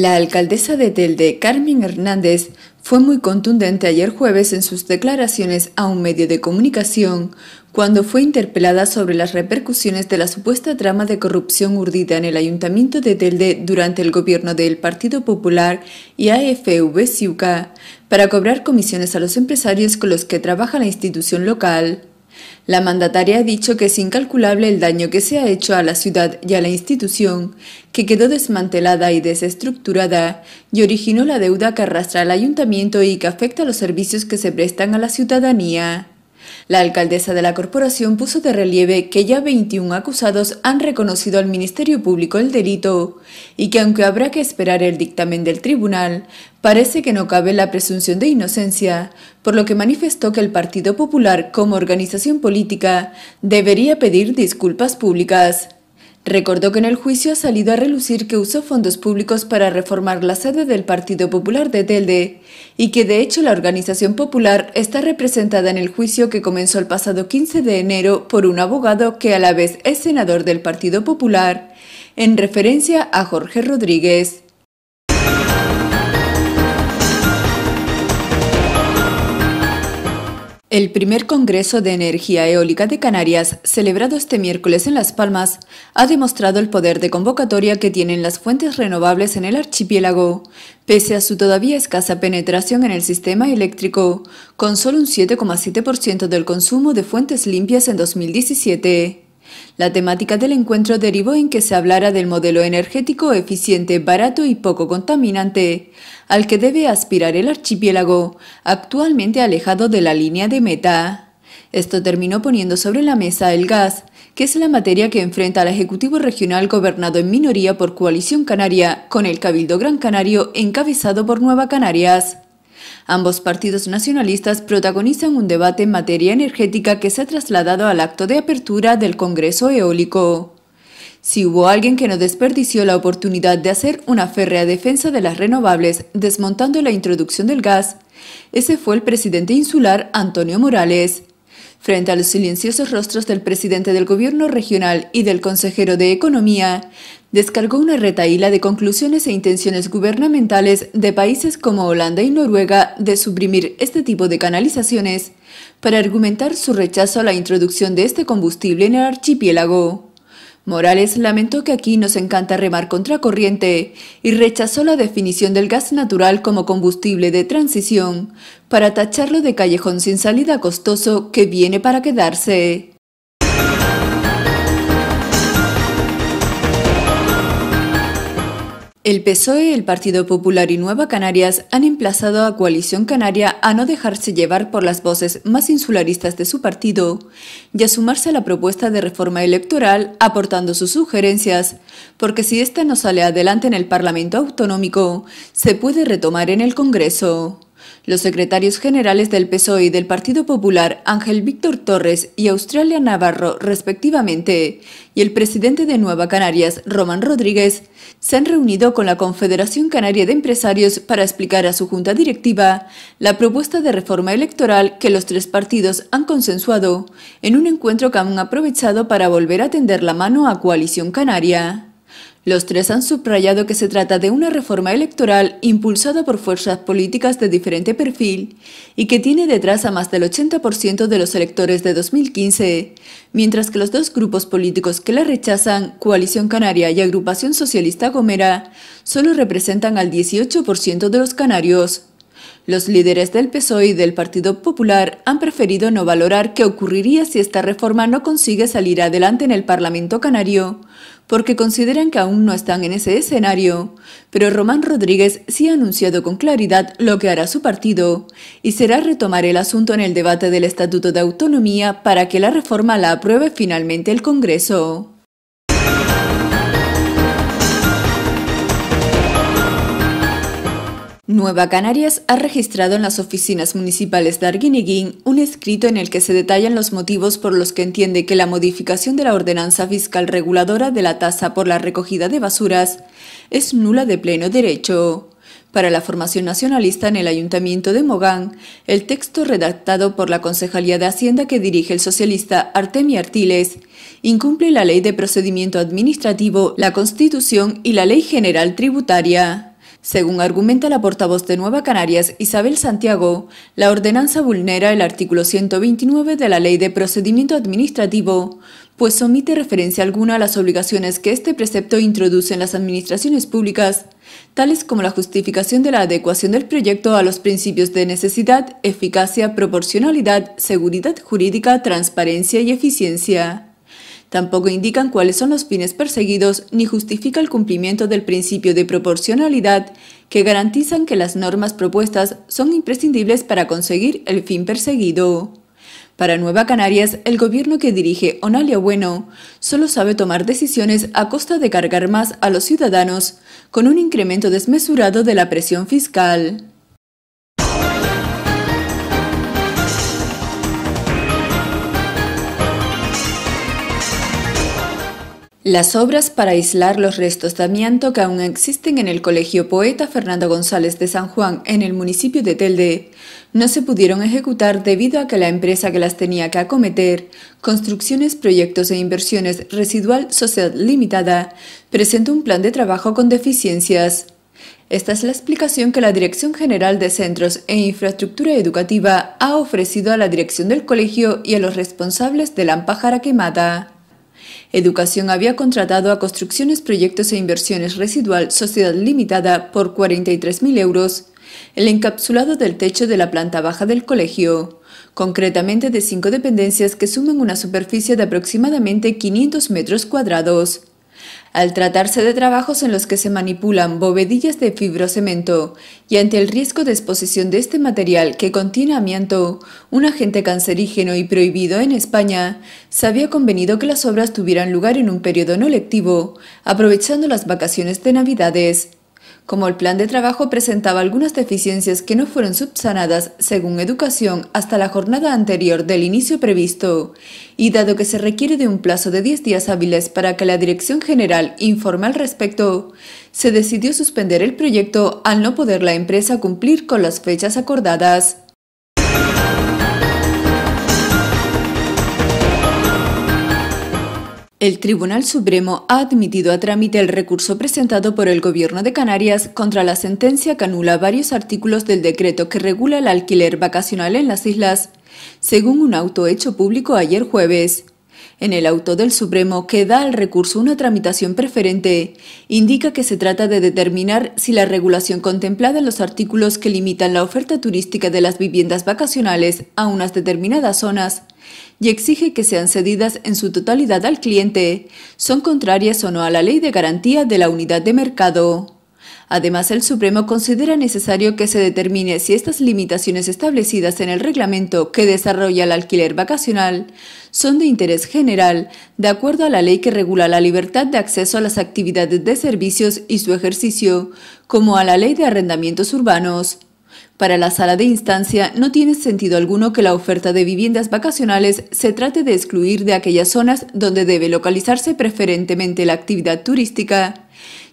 La alcaldesa de Telde, Carmen Hernández, fue muy contundente ayer jueves en sus declaraciones a un medio de comunicación cuando fue interpelada sobre las repercusiones de la supuesta trama de corrupción urdida en el ayuntamiento de Telde durante el gobierno del Partido Popular y AFV-CIUCA para cobrar comisiones a los empresarios con los que trabaja la institución local. La mandataria ha dicho que es incalculable el daño que se ha hecho a la ciudad y a la institución, que quedó desmantelada y desestructurada y originó la deuda que arrastra al ayuntamiento y que afecta a los servicios que se prestan a la ciudadanía. La alcaldesa de la corporación puso de relieve que ya 21 acusados han reconocido al Ministerio Público el delito y que aunque habrá que esperar el dictamen del tribunal, parece que no cabe la presunción de inocencia, por lo que manifestó que el Partido Popular como organización política debería pedir disculpas públicas. Recordó que en el juicio ha salido a relucir que usó fondos públicos para reformar la sede del Partido Popular de Telde y que de hecho la organización popular está representada en el juicio que comenzó el pasado 15 de enero por un abogado que a la vez es senador del Partido Popular, en referencia a Jorge Rodríguez. El primer Congreso de Energía Eólica de Canarias, celebrado este miércoles en Las Palmas, ha demostrado el poder de convocatoria que tienen las fuentes renovables en el archipiélago, pese a su todavía escasa penetración en el sistema eléctrico, con solo un 7,7% del consumo de fuentes limpias en 2017. La temática del encuentro derivó en que se hablara del modelo energético eficiente, barato y poco contaminante, al que debe aspirar el archipiélago, actualmente alejado de la línea de meta. Esto terminó poniendo sobre la mesa el gas, que es la materia que enfrenta al Ejecutivo Regional gobernado en minoría por Coalición Canaria, con el Cabildo Gran Canario encabezado por Nueva Canarias. Ambos partidos nacionalistas protagonizan un debate en materia energética que se ha trasladado al acto de apertura del Congreso Eólico. Si hubo alguien que no desperdició la oportunidad de hacer una férrea defensa de las renovables desmontando la introducción del gas, ese fue el presidente insular Antonio Morales. Frente a los silenciosos rostros del presidente del gobierno regional y del consejero de Economía, descargó una retaíla de conclusiones e intenciones gubernamentales de países como Holanda y Noruega de suprimir este tipo de canalizaciones para argumentar su rechazo a la introducción de este combustible en el archipiélago. Morales lamentó que aquí nos encanta remar contracorriente y rechazó la definición del gas natural como combustible de transición para tacharlo de callejón sin salida costoso que viene para quedarse. El PSOE, el Partido Popular y Nueva Canarias han emplazado a Coalición Canaria a no dejarse llevar por las voces más insularistas de su partido y a sumarse a la propuesta de reforma electoral aportando sus sugerencias, porque si esta no sale adelante en el Parlamento Autonómico, se puede retomar en el Congreso. Los secretarios generales del PSOE y del Partido Popular, Ángel Víctor Torres y Australia Navarro, respectivamente, y el presidente de Nueva Canarias, Román Rodríguez, se han reunido con la Confederación Canaria de Empresarios para explicar a su junta directiva la propuesta de reforma electoral que los tres partidos han consensuado en un encuentro que han aprovechado para volver a tender la mano a Coalición Canaria. Los tres han subrayado que se trata de una reforma electoral impulsada por fuerzas políticas de diferente perfil y que tiene detrás a más del 80% de los electores de 2015, mientras que los dos grupos políticos que la rechazan, Coalición Canaria y Agrupación Socialista Gomera, solo representan al 18% de los canarios. Los líderes del PSOE y del Partido Popular han preferido no valorar qué ocurriría si esta reforma no consigue salir adelante en el Parlamento canario, porque consideran que aún no están en ese escenario, pero Román Rodríguez sí ha anunciado con claridad lo que hará su partido, y será retomar el asunto en el debate del Estatuto de Autonomía para que la reforma la apruebe finalmente el Congreso. Nueva Canarias ha registrado en las oficinas municipales de Arguineguín un escrito en el que se detallan los motivos por los que entiende que la modificación de la ordenanza fiscal reguladora de la tasa por la recogida de basuras es nula de pleno derecho. Para la formación nacionalista en el Ayuntamiento de Mogán, el texto redactado por la Concejalía de Hacienda que dirige el socialista Artemi Artiles incumple la Ley de Procedimiento Administrativo, la Constitución y la Ley General Tributaria. Según argumenta la portavoz de Nueva Canarias, Isabel Santiago, la ordenanza vulnera el artículo 129 de la Ley de Procedimiento Administrativo, pues omite referencia alguna a las obligaciones que este precepto introduce en las administraciones públicas, tales como la justificación de la adecuación del proyecto a los principios de necesidad, eficacia, proporcionalidad, seguridad jurídica, transparencia y eficiencia. Tampoco indican cuáles son los fines perseguidos ni justifica el cumplimiento del principio de proporcionalidad que garantizan que las normas propuestas son imprescindibles para conseguir el fin perseguido. Para Nueva Canarias, el gobierno que dirige Onalia Bueno solo sabe tomar decisiones a costa de cargar más a los ciudadanos, con un incremento desmesurado de la presión fiscal. Las obras para aislar los restos de amianto que aún existen en el Colegio Poeta Fernando González de San Juan en el municipio de Telde no se pudieron ejecutar debido a que la empresa que las tenía que acometer, Construcciones, Proyectos e Inversiones Residual Sociedad Limitada, presentó un plan de trabajo con deficiencias. Esta es la explicación que la Dirección General de Centros e Infraestructura Educativa ha ofrecido a la dirección del colegio y a los responsables de la Ampájara Quemada. Educación había contratado a Construcciones Proyectos e Inversiones Residual Sociedad Limitada por 43.000 euros el encapsulado del techo de la planta baja del colegio, concretamente de cinco dependencias que suman una superficie de aproximadamente 500 metros cuadrados, al tratarse de trabajos en los que se manipulan bovedillas de fibrocemento y ante el riesgo de exposición de este material que contiene amianto, un agente cancerígeno y prohibido en España, se había convenido que las obras tuvieran lugar en un periodo no lectivo, aprovechando las vacaciones de Navidades como el plan de trabajo presentaba algunas deficiencias que no fueron subsanadas según educación hasta la jornada anterior del inicio previsto, y dado que se requiere de un plazo de 10 días hábiles para que la Dirección General informe al respecto, se decidió suspender el proyecto al no poder la empresa cumplir con las fechas acordadas. El Tribunal Supremo ha admitido a trámite el recurso presentado por el Gobierno de Canarias contra la sentencia que anula varios artículos del decreto que regula el alquiler vacacional en las islas, según un auto hecho público ayer jueves. En el auto del Supremo que da al recurso una tramitación preferente, indica que se trata de determinar si la regulación contemplada en los artículos que limitan la oferta turística de las viviendas vacacionales a unas determinadas zonas y exige que sean cedidas en su totalidad al cliente, son contrarias o no a la ley de garantía de la unidad de mercado. Además, el Supremo considera necesario que se determine si estas limitaciones establecidas en el reglamento que desarrolla el alquiler vacacional son de interés general, de acuerdo a la ley que regula la libertad de acceso a las actividades de servicios y su ejercicio, como a la ley de arrendamientos urbanos. Para la sala de instancia no tiene sentido alguno que la oferta de viviendas vacacionales se trate de excluir de aquellas zonas donde debe localizarse preferentemente la actividad turística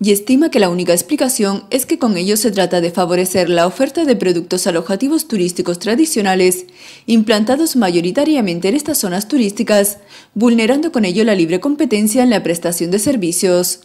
y estima que la única explicación es que con ello se trata de favorecer la oferta de productos alojativos turísticos tradicionales, implantados mayoritariamente en estas zonas turísticas, vulnerando con ello la libre competencia en la prestación de servicios.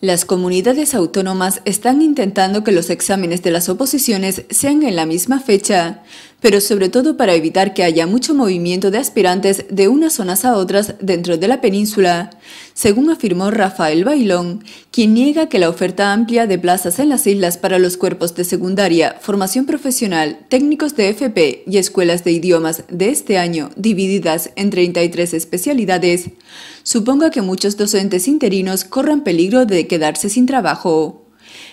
Las comunidades autónomas están intentando que los exámenes de las oposiciones sean en la misma fecha, pero sobre todo para evitar que haya mucho movimiento de aspirantes de unas zonas a otras dentro de la península, según afirmó Rafael Bailón, quien niega que la oferta amplia de plazas en las islas para los cuerpos de secundaria, formación profesional, técnicos de FP y escuelas de idiomas de este año, divididas en 33 especialidades, suponga que muchos docentes interinos corran peligro de quedarse sin trabajo.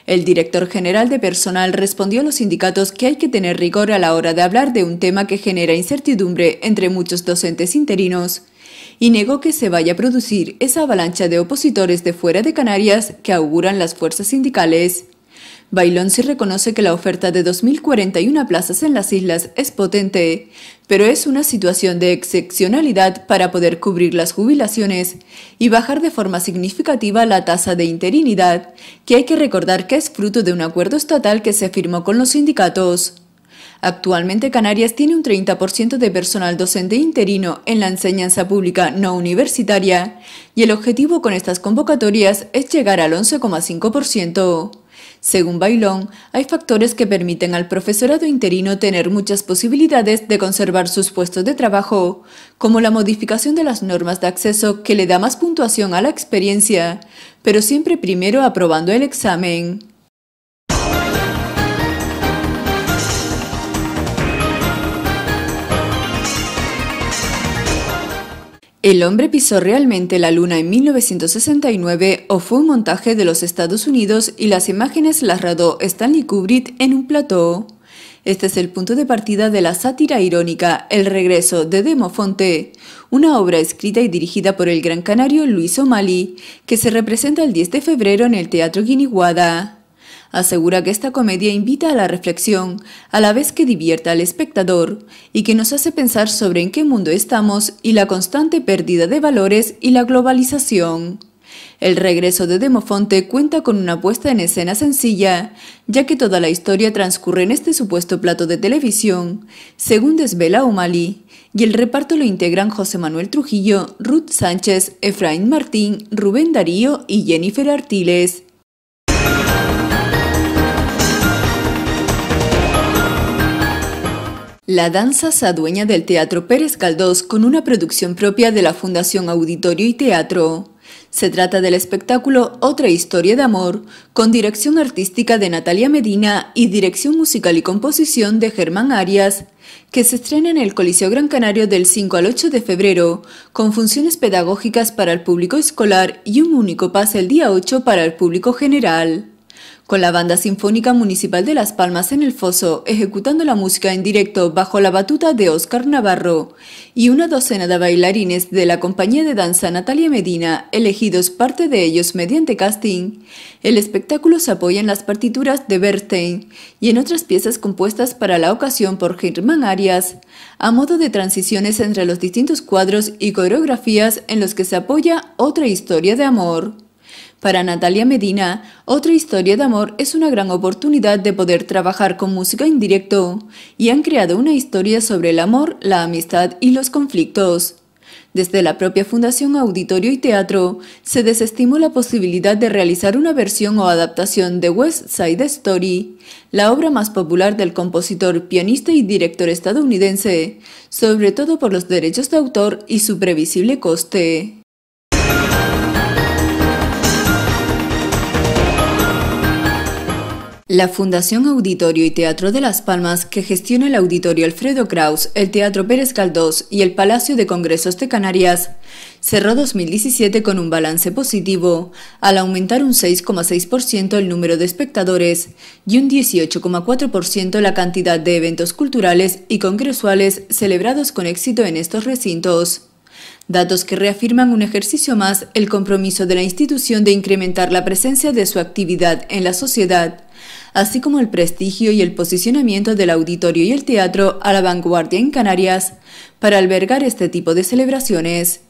El director general de personal respondió a los sindicatos que hay que tener rigor a la hora de hablar de un tema que genera incertidumbre entre muchos docentes interinos y negó que se vaya a producir esa avalancha de opositores de fuera de Canarias que auguran las fuerzas sindicales. Bailón sí reconoce que la oferta de 2.041 plazas en las islas es potente, pero es una situación de excepcionalidad para poder cubrir las jubilaciones y bajar de forma significativa la tasa de interinidad, que hay que recordar que es fruto de un acuerdo estatal que se firmó con los sindicatos. Actualmente Canarias tiene un 30% de personal docente interino en la enseñanza pública no universitaria y el objetivo con estas convocatorias es llegar al 11,5%. Según Bailón, hay factores que permiten al profesorado interino tener muchas posibilidades de conservar sus puestos de trabajo, como la modificación de las normas de acceso que le da más puntuación a la experiencia, pero siempre primero aprobando el examen. ¿El hombre pisó realmente la luna en 1969 o fue un montaje de los Estados Unidos y las imágenes las rodó Stanley Kubrick en un plató? Este es el punto de partida de la sátira irónica El regreso de Demofonte, una obra escrita y dirigida por el gran canario Luis O'Malley, que se representa el 10 de febrero en el Teatro Guiniguada. Asegura que esta comedia invita a la reflexión, a la vez que divierte al espectador, y que nos hace pensar sobre en qué mundo estamos y la constante pérdida de valores y la globalización. El regreso de Demofonte cuenta con una puesta en escena sencilla, ya que toda la historia transcurre en este supuesto plato de televisión, según desvela O'Malley, y el reparto lo integran José Manuel Trujillo, Ruth Sánchez, Efraín Martín, Rubén Darío y Jennifer Artiles. La danza se adueña del Teatro Pérez Galdós con una producción propia de la Fundación Auditorio y Teatro. Se trata del espectáculo Otra Historia de Amor, con dirección artística de Natalia Medina y dirección musical y composición de Germán Arias, que se estrena en el Coliseo Gran Canario del 5 al 8 de febrero, con funciones pedagógicas para el público escolar y un único pase el día 8 para el público general con la Banda Sinfónica Municipal de Las Palmas en el Foso, ejecutando la música en directo bajo la batuta de Óscar Navarro, y una docena de bailarines de la compañía de danza Natalia Medina, elegidos parte de ellos mediante casting. El espectáculo se apoya en las partituras de Berstein y en otras piezas compuestas para la ocasión por Germán Arias, a modo de transiciones entre los distintos cuadros y coreografías en los que se apoya otra historia de amor. Para Natalia Medina, otra historia de amor es una gran oportunidad de poder trabajar con música en directo y han creado una historia sobre el amor, la amistad y los conflictos. Desde la propia Fundación Auditorio y Teatro, se desestimó la posibilidad de realizar una versión o adaptación de West Side Story, la obra más popular del compositor, pianista y director estadounidense, sobre todo por los derechos de autor y su previsible coste. La Fundación Auditorio y Teatro de Las Palmas, que gestiona el Auditorio Alfredo Kraus, el Teatro Pérez Caldós y el Palacio de Congresos de Canarias, cerró 2017 con un balance positivo, al aumentar un 6,6% el número de espectadores y un 18,4% la cantidad de eventos culturales y congresuales celebrados con éxito en estos recintos. Datos que reafirman un ejercicio más el compromiso de la institución de incrementar la presencia de su actividad en la sociedad así como el prestigio y el posicionamiento del auditorio y el teatro a la vanguardia en Canarias para albergar este tipo de celebraciones.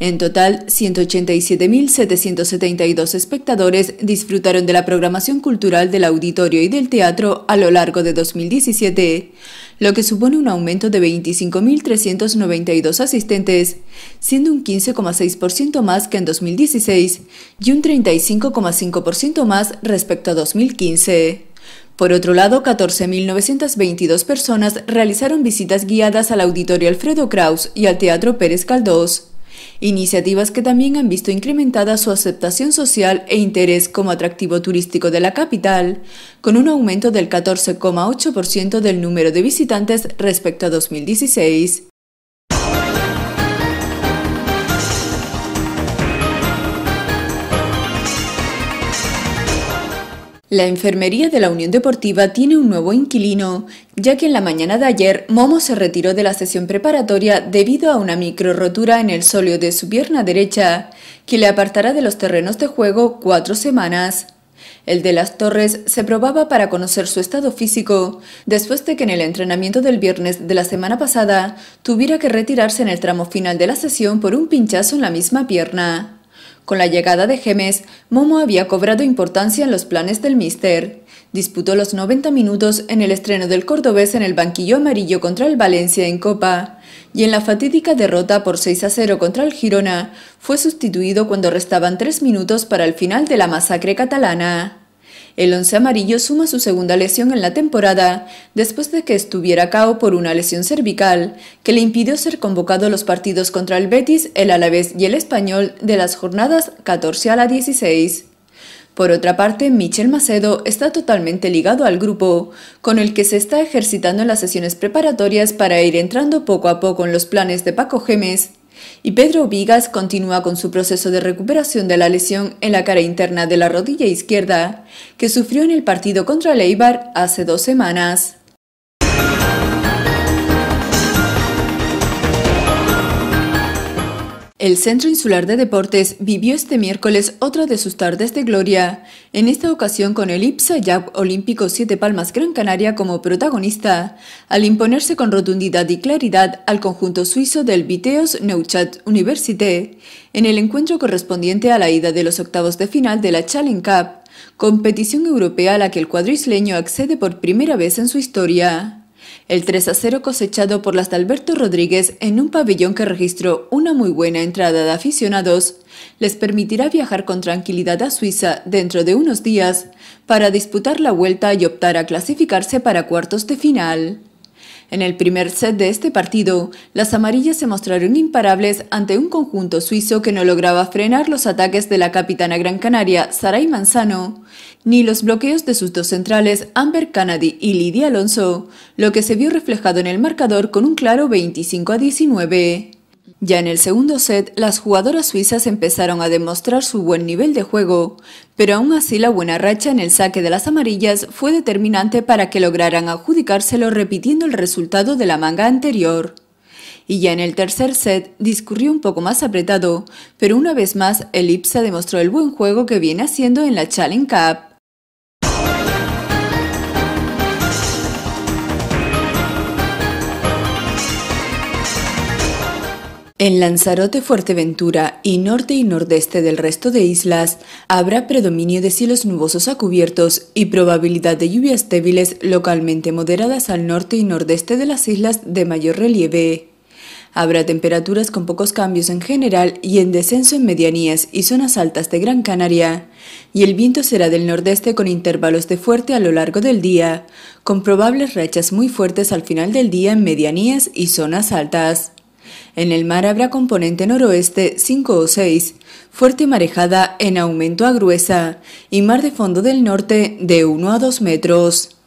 En total, 187.772 espectadores disfrutaron de la programación cultural del auditorio y del teatro a lo largo de 2017, lo que supone un aumento de 25.392 asistentes, siendo un 15,6% más que en 2016 y un 35,5% más respecto a 2015. Por otro lado, 14.922 personas realizaron visitas guiadas al Auditorio Alfredo Kraus y al Teatro Pérez Caldós. Iniciativas que también han visto incrementada su aceptación social e interés como atractivo turístico de la capital, con un aumento del 14,8% del número de visitantes respecto a 2016 La enfermería de la Unión Deportiva tiene un nuevo inquilino, ya que en la mañana de ayer Momo se retiró de la sesión preparatoria debido a una micro rotura en el sóleo de su pierna derecha, que le apartará de los terrenos de juego cuatro semanas. El de las Torres se probaba para conocer su estado físico, después de que en el entrenamiento del viernes de la semana pasada tuviera que retirarse en el tramo final de la sesión por un pinchazo en la misma pierna. Con la llegada de Gemes, Momo había cobrado importancia en los planes del Mister. Disputó los 90 minutos en el estreno del cordobés en el banquillo amarillo contra el Valencia en Copa y en la fatídica derrota por 6 a 0 contra el Girona, fue sustituido cuando restaban 3 minutos para el final de la masacre catalana. El once amarillo suma su segunda lesión en la temporada, después de que estuviera a por una lesión cervical, que le impidió ser convocado a los partidos contra el Betis, el Alavés y el Español de las jornadas 14 a la 16. Por otra parte, Michel Macedo está totalmente ligado al grupo, con el que se está ejercitando en las sesiones preparatorias para ir entrando poco a poco en los planes de Paco Gemes, y Pedro Vigas continúa con su proceso de recuperación de la lesión en la cara interna de la rodilla izquierda que sufrió en el partido contra Leibar hace dos semanas. El Centro Insular de Deportes vivió este miércoles otra de sus tardes de gloria, en esta ocasión con el IPSA Jab Olímpico Siete Palmas Gran Canaria como protagonista, al imponerse con rotundidad y claridad al conjunto suizo del Viteos Neuchat Université, en el encuentro correspondiente a la ida de los octavos de final de la Challenge Cup, competición europea a la que el cuadro accede por primera vez en su historia. El 3 a 0 cosechado por las de Alberto Rodríguez en un pabellón que registró una muy buena entrada de aficionados les permitirá viajar con tranquilidad a Suiza dentro de unos días para disputar la vuelta y optar a clasificarse para cuartos de final. En el primer set de este partido, las amarillas se mostraron imparables ante un conjunto suizo que no lograba frenar los ataques de la capitana gran canaria Saray Manzano, ni los bloqueos de sus dos centrales Amber Kennedy y Lidia Alonso, lo que se vio reflejado en el marcador con un claro 25 a 19. Ya en el segundo set, las jugadoras suizas empezaron a demostrar su buen nivel de juego, pero aún así la buena racha en el saque de las amarillas fue determinante para que lograran adjudicárselo repitiendo el resultado de la manga anterior. Y ya en el tercer set discurrió un poco más apretado, pero una vez más Elipsa demostró el buen juego que viene haciendo en la Challenge Cup. En Lanzarote, Fuerteventura y norte y nordeste del resto de islas habrá predominio de cielos nubosos a cubiertos y probabilidad de lluvias débiles localmente moderadas al norte y nordeste de las islas de mayor relieve. Habrá temperaturas con pocos cambios en general y en descenso en medianías y zonas altas de Gran Canaria, y el viento será del nordeste con intervalos de fuerte a lo largo del día, con probables rachas muy fuertes al final del día en medianías y zonas altas. En el mar habrá componente noroeste 5 o 6, fuerte marejada en aumento a gruesa y mar de fondo del norte de 1 a 2 metros.